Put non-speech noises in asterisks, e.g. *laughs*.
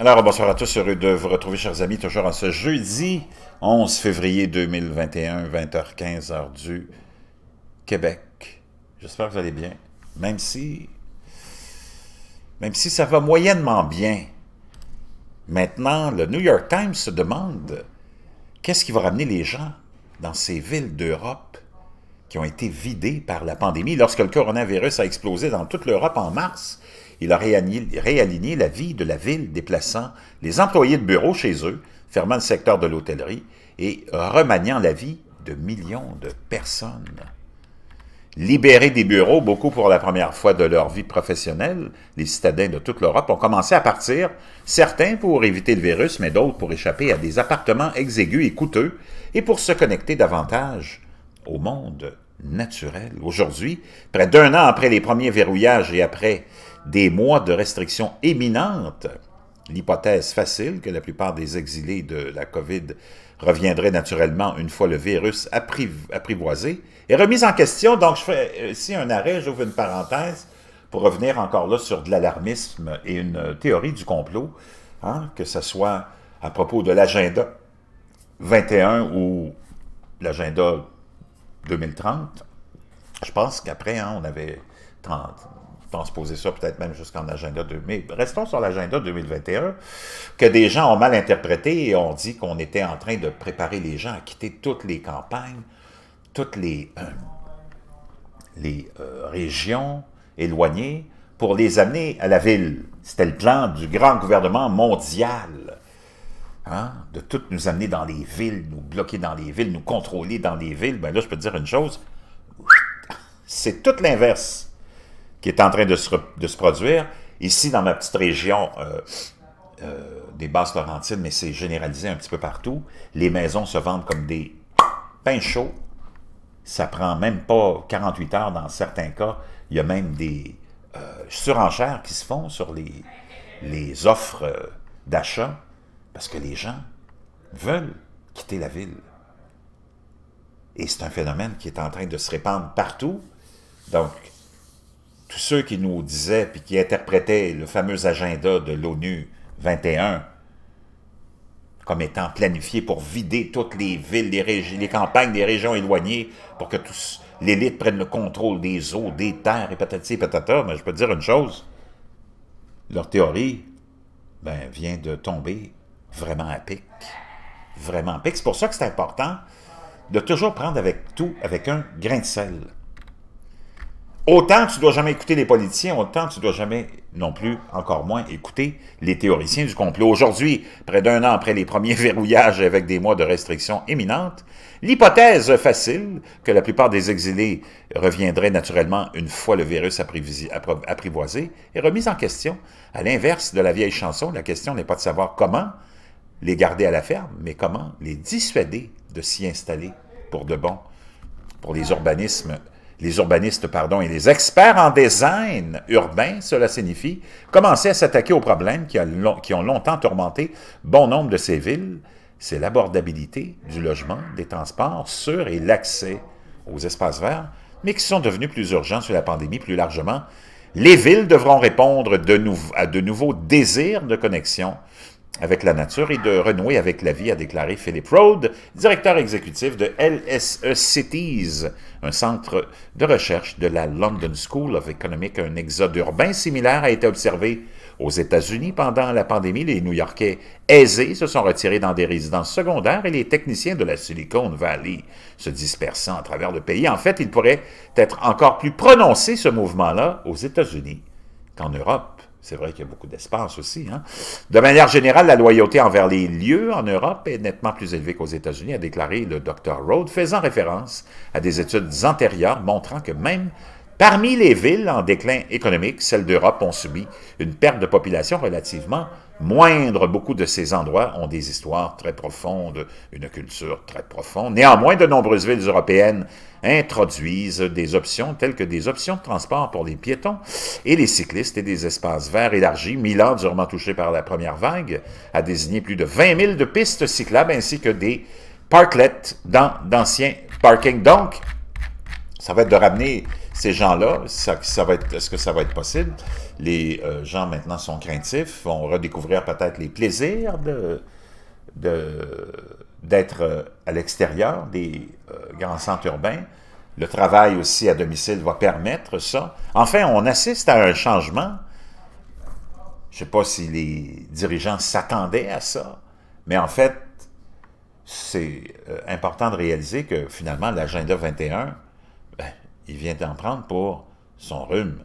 Alors, bonsoir à tous. Heureux de vous retrouver, chers amis, toujours en ce jeudi 11 février 2021, 20h15, heure du Québec. J'espère que vous allez bien, même si, même si ça va moyennement bien. Maintenant, le New York Times se demande qu'est-ce qui va ramener les gens dans ces villes d'Europe qui ont été vidées par la pandémie. Lorsque le coronavirus a explosé dans toute l'Europe en mars, il a réaligné, la vie de la ville, déplaçant les employés de bureau chez eux, fermant le secteur de l'hôtellerie et remaniant la vie de millions de personnes. Libérés des bureaux, beaucoup pour la première fois de leur vie professionnelle, les citadins de toute l'Europe ont commencé à partir, certains pour éviter le virus, mais d'autres pour échapper à des appartements exigus et coûteux et pour se connecter davantage au monde naturel. Aujourd'hui, près d'un an après les premiers verrouillages et après des mois de restrictions éminentes, l'hypothèse facile que la plupart des exilés de la COVID reviendraient naturellement une fois le virus apprivoisé, est remise en question. Donc, je fais ici un arrêt, j'ouvre une parenthèse pour revenir encore là sur de l'alarmisme et une théorie du complot, hein, que ce soit à propos de l'agenda 21 ou l'agenda 2030. Je pense qu'après, hein, on avait 30, se poser ça peut-être même jusqu'en agenda 2000. Restons sur l'agenda 2021, que des gens ont mal interprété et ont dit qu'on était en train de préparer les gens à quitter toutes les campagnes, toutes les, euh, les euh, régions éloignées pour les amener à la ville. C'était le plan du grand gouvernement mondial. Hein, de tout nous amener dans les villes, nous bloquer dans les villes, nous contrôler dans les villes, ben là, je peux dire une chose, c'est tout l'inverse qui est en train de se, produire. Ici, dans ma petite région euh, euh, des basses Laurentides, mais c'est généralisé un petit peu partout, les maisons se vendent comme des pains chauds. Ça prend même pas 48 heures dans certains cas. Il y a même des euh, surenchères qui se font sur les, les offres d'achat parce que les gens veulent quitter la ville. Et c'est un phénomène qui est en train de se répandre partout. Donc, tous ceux qui nous disaient puis qui interprétaient le fameux agenda de l'ONU 21 comme étant planifié pour vider toutes les villes, les, les campagnes, des régions éloignées, pour que l'élite prenne le contrôle des eaux, des terres, et patati et patata, mais je peux te dire une chose, leur théorie ben, vient de tomber vraiment à pic. Vraiment à pic. C'est pour ça que c'est important de toujours prendre avec tout, avec un grain de sel. Autant tu dois jamais écouter les politiciens, autant tu dois jamais non plus, encore moins, écouter les théoriciens du complot. Aujourd'hui, près d'un an après les premiers *laughs* verrouillages avec des mois de restrictions imminentes, l'hypothèse facile que la plupart des exilés reviendraient naturellement une fois le virus apprivoisé est remise en question. À l'inverse de la vieille chanson, la question n'est pas de savoir comment les garder à la ferme, mais comment les dissuader de s'y installer pour de bon, pour les urbanismes les urbanistes pardon, et les experts en design urbain, cela signifie, commençaient à s'attaquer aux problèmes qui, ont longtemps tourmenté bon nombre de ces villes, c'est l'abordabilité du logement, des transports sûrs et l'accès aux espaces verts, mais qui sont devenus plus urgents sur la pandémie plus largement. Les villes devront répondre à de nouveaux désirs de connexion, avec la nature et de renouer avec la vie, a déclaré Philip Rode, directeur exécutif de LSE Cities, un centre de recherche de la London School of Economics. Un exode urbain similaire a été observé aux États-Unis pendant la pandémie. Les New-Yorkais aisés se sont retirés dans des résidences secondaires et les techniciens de la Silicon Valley se dispersant à travers le pays. En fait, il pourrait être encore plus prononcé ce mouvement-là aux États-Unis qu'en Europe. C'est vrai qu'il y a beaucoup d'espace aussi. Hein. De manière générale, la loyauté envers les lieux en Europe est nettement plus élevée qu'aux États-Unis, a déclaré le Dr. Rhodes, faisant référence à des études antérieures montrant que même Parmi les villes en déclin économique, celles d'Europe ont subi une perte de population relativement moindre. Beaucoup de ces endroits ont des histoires très profondes, une culture très profonde. Néanmoins, de nombreuses villes européennes introduisent des options telles que des options de transport pour les piétons et les cyclistes et des espaces verts élargis. Milan, durement touché par la première vague, a désigné plus de 20 000 de pistes cyclables ainsi que des parklets dans d'anciens parkings. Donc, ça va être de ramener ces gens-là, ça, est-ce que ça va être possible? Les euh, gens maintenant sont craintifs, vont redécouvrir peut-être les plaisirs de, d'être euh, à l'extérieur des euh, grands centres urbains. Le travail aussi à domicile va permettre ça. Enfin, on assiste à un changement. Je ne sais pas si les dirigeants s'attendaient à ça, mais en fait, c'est important de réaliser que finalement, l'agenda 21, il vient d'en prendre pour son rhume.